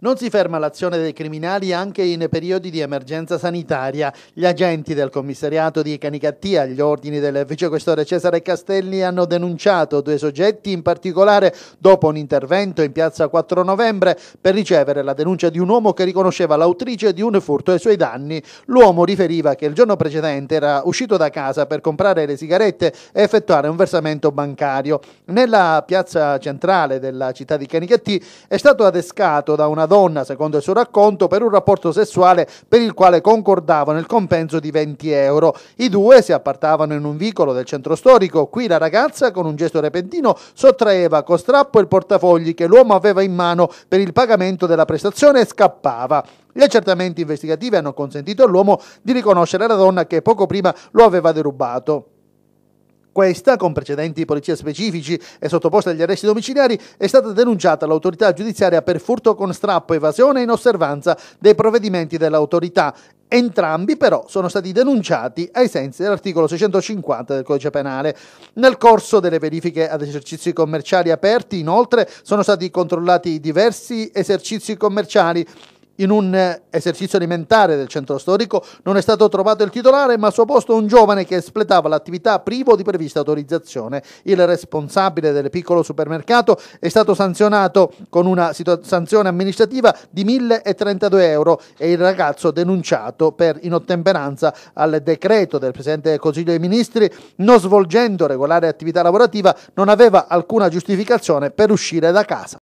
Non si ferma l'azione dei criminali anche in periodi di emergenza sanitaria. Gli agenti del commissariato di Canicattia, agli ordini del vicequestore Cesare Castelli hanno denunciato due soggetti in particolare dopo un intervento in piazza 4 novembre per ricevere la denuncia di un uomo che riconosceva l'autrice di un furto ai suoi danni. L'uomo riferiva che il giorno precedente era uscito da casa per comprare le sigarette e effettuare un versamento bancario. Nella piazza centrale della città di Canicattì è stato adescato da una donna, secondo il suo racconto, per un rapporto sessuale per il quale concordavano il compenso di 20 euro. I due si appartavano in un vicolo del centro storico. Qui la ragazza, con un gesto repentino, sottraeva con strappo il portafogli che l'uomo aveva in mano per il pagamento della prestazione e scappava. Gli accertamenti investigativi hanno consentito all'uomo di riconoscere la donna che poco prima lo aveva derubato. Questa, con precedenti di polizia specifici e sottoposta agli arresti domiciliari, è stata denunciata all'autorità giudiziaria per furto con strappo, evasione e inosservanza dei provvedimenti dell'autorità Entrambi però sono stati denunciati ai sensi dell'articolo 650 del codice penale. Nel corso delle verifiche ad esercizi commerciali aperti, inoltre, sono stati controllati diversi esercizi commerciali in un eh, esercizio alimentare del centro storico non è stato trovato il titolare, ma a suo posto un giovane che espletava l'attività privo di prevista autorizzazione. Il responsabile del piccolo supermercato è stato sanzionato con una sanzione amministrativa di 1.032 euro e il ragazzo denunciato per inottemperanza al decreto del Presidente del Consiglio dei Ministri, non svolgendo regolare attività lavorativa, non aveva alcuna giustificazione per uscire da casa.